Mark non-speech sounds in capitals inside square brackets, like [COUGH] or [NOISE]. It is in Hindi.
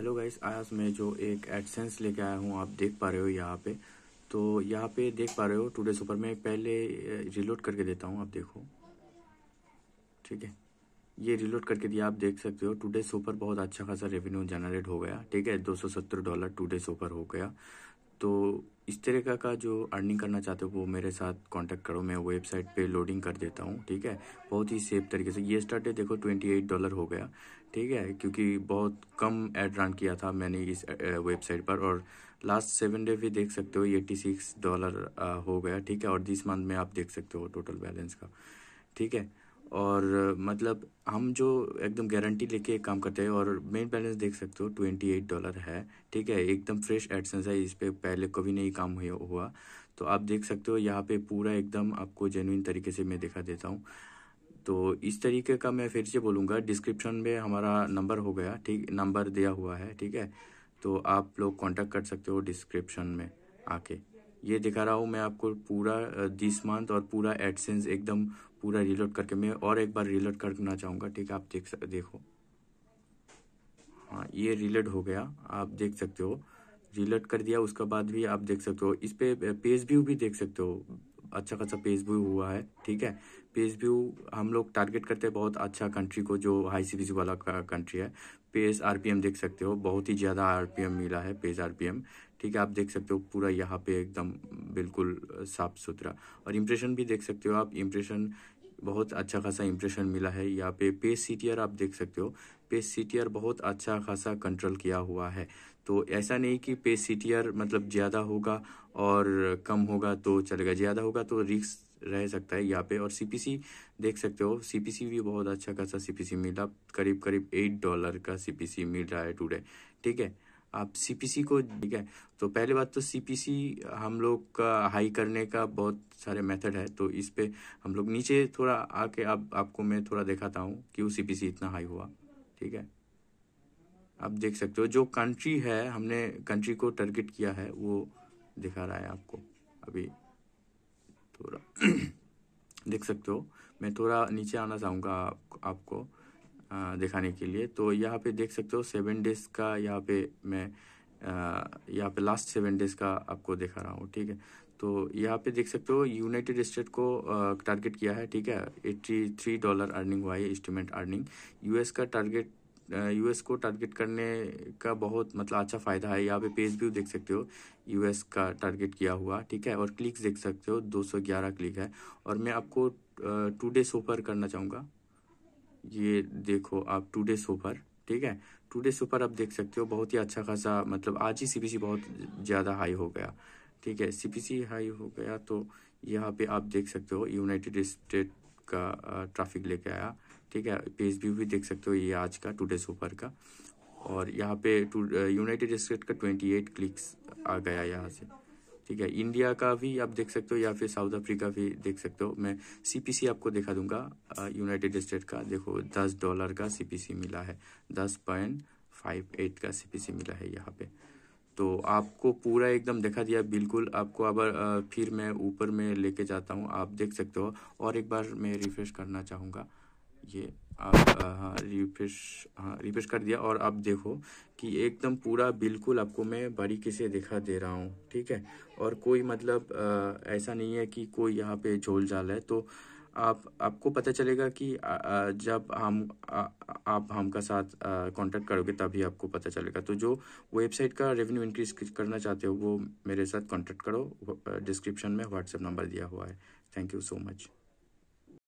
हेलो गाइस आज मैं जो एक एडसेंस लेके आया हूँ आप देख पा रहे हो यहाँ पे तो यहाँ पे देख पा रहे हो टुडे सुपर में पहले रिलोड करके देता हूँ आप देखो ठीक है ये रिलोड करके दिया आप देख सकते हो टुडे सुपर बहुत अच्छा खासा रेवेन्यू जनरेट हो गया ठीक है सत्तर डॉलर टुडे सुपर हो गया तो इस तरीका का जो अर्निंग करना चाहते हो वो मेरे साथ कांटेक्ट करो मैं वेबसाइट पे लोडिंग कर देता हूँ ठीक है बहुत ही सेफ तरीके से ये स्टार्टेड देखो 28 डॉलर हो गया ठीक है क्योंकि बहुत कम एड रन किया था मैंने इस वेबसाइट पर और लास्ट सेवन डे भी देख सकते हो एट्टी सिक्स डॉलर हो गया ठीक है और दिस मंथ में आप देख सकते हो टोटल बैलेंस का ठीक है और मतलब हम जो एकदम गारंटी लेके काम करते हैं और मेन बैलेंस देख सकते हो ट्वेंटी एट डॉलर है ठीक है एकदम फ्रेश एडसेंस है इस पर पहले कभी नहीं काम हुआ तो आप देख सकते हो यहाँ पे पूरा एकदम आपको जेनुइन तरीके से मैं दिखा देता हूँ तो इस तरीके का मैं फिर से बोलूँगा डिस्क्रिप्शन में हमारा नंबर हो गया ठीक नंबर दिया हुआ है ठीक है तो आप लोग कॉन्टैक्ट कर सकते हो डिस्क्रिप्शन में आके ये दिखा रहा हूँ मैं आपको पूरा दिस मंथ और पूरा एडसेंस एकदम पूरा रिलोड करके मैं और एक बार रिलोड करना चाहूँगा ठीक है आप देख देखो हाँ ये रिलोड हो गया आप देख सकते हो रिलोड कर दिया उसके बाद भी आप देख सकते हो इस पर पेज व्यू भी देख सकते हो अच्छा खासा पेज व्यू हुआ है ठीक है पेज व्यू हम लोग टारगेट करते हैं बहुत अच्छा कंट्री को जो हाई सी वाला कंट्री है पेज आरपीएम देख सकते हो बहुत ही ज़्यादा आरपीएम मिला है पेज आरपीएम ठीक है आप देख सकते हो पूरा यहाँ पे एकदम बिल्कुल साफ सुथरा और इम्प्रेशन भी देख सकते हो आप इम्प्रेशन बहुत अच्छा खासा इम्प्रेशन मिला है यहाँ पे पे सी आप देख सकते हो पे सी बहुत अच्छा खासा कंट्रोल किया हुआ है तो ऐसा नहीं कि पे सी मतलब ज़्यादा होगा और कम होगा तो चलेगा ज़्यादा होगा तो रिक्स रह सकता है यहाँ पे और सी देख सकते हो सी भी बहुत अच्छा खासा सी मिला करीब करीब एट डॉलर का सी मिल रहा है टुडे ठीक है आप सीपीसी को ठीक है तो पहली बात तो सीपीसी हम लोग का हाई करने का बहुत सारे मेथड है तो इस पर हम लोग नीचे थोड़ा आके आप आपको मैं थोड़ा दिखाता हूँ क्यों सीपीसी इतना हाई हुआ ठीक है आप देख सकते हो जो कंट्री है हमने कंट्री को टारगेट किया है वो दिखा रहा है आपको अभी थोड़ा [CLEARS THROAT] देख सकते हो मैं थोड़ा नीचे आना चाहूँगा आप, आपको दिखाने के लिए तो यहाँ पे देख सकते हो सेवन डेज का यहाँ पे मैं यहाँ पे लास्ट सेवन डेज का आपको दिखा रहा हूँ ठीक है तो यहाँ पे देख सकते हो यूनाइटेड स्टेट को टारगेट किया है ठीक है एट्टी थ्री डॉलर अर्निंग हुआ है एस्टिमेट अर्निंग यूएस का टारगेट यूएस को टारगेट करने का बहुत मतलब अच्छा फ़ायदा है यहाँ पे पेज व्यू देख सकते हो यूएस का टारगेट किया हुआ ठीक है और क्लिक्स देख सकते हो 211 क्लिक है और मैं आपको टू डे ऊपर करना चाहूँगा ये देखो आप डे सुपर ठीक है डे सुपर आप देख सकते हो बहुत ही अच्छा खासा मतलब आज ही सीपीसी बहुत ज़्यादा हाई हो गया ठीक है सीपीसी हाई हो गया तो यहाँ पे आप देख सकते हो यूनाइटेड स्टेट का ट्रैफिक लेके आया ठीक है पेज व्यू भी देख सकते हो ये आज का डे सुपर का और यहाँ पे यूनाइटेड स्टेट का एट क्लिक्स आ गया यहाँ से ठीक है इंडिया का भी आप देख सकते हो या फिर साउथ अफ्रीका भी देख सकते हो मैं सीपीसी आपको दिखा दूंगा यूनाइटेड स्टेट का देखो दस डॉलर का सीपीसी मिला है दस पॉइंट फाइव एट का सीपीसी मिला है यहाँ पे तो आपको पूरा एकदम दिखा दिया बिल्कुल आपको अब फिर मैं ऊपर में लेके जाता हूँ आप देख सकते हो और एक बार मैं रिफ्रेश करना चाहूँगा ये आप हाँ रिफ्रेश हाँ रिफ्रेश कर दिया और आप देखो कि एकदम पूरा बिल्कुल आपको मैं बारीकी से दिखा दे रहा हूँ ठीक है और कोई मतलब आ, ऐसा नहीं है कि कोई यहाँ पे झोल झाल है तो आप आपको पता चलेगा कि आ, आ, जब हम आ, आप हमका साथ कांटेक्ट करोगे तभी आपको पता चलेगा तो जो वेबसाइट का रेवेन्यू इंक्रीज करना चाहते हो वो मेरे साथ कॉन्टैक्ट करो डिस्क्रिप्शन में व्हाट्सएप नंबर दिया हुआ है थैंक यू सो मच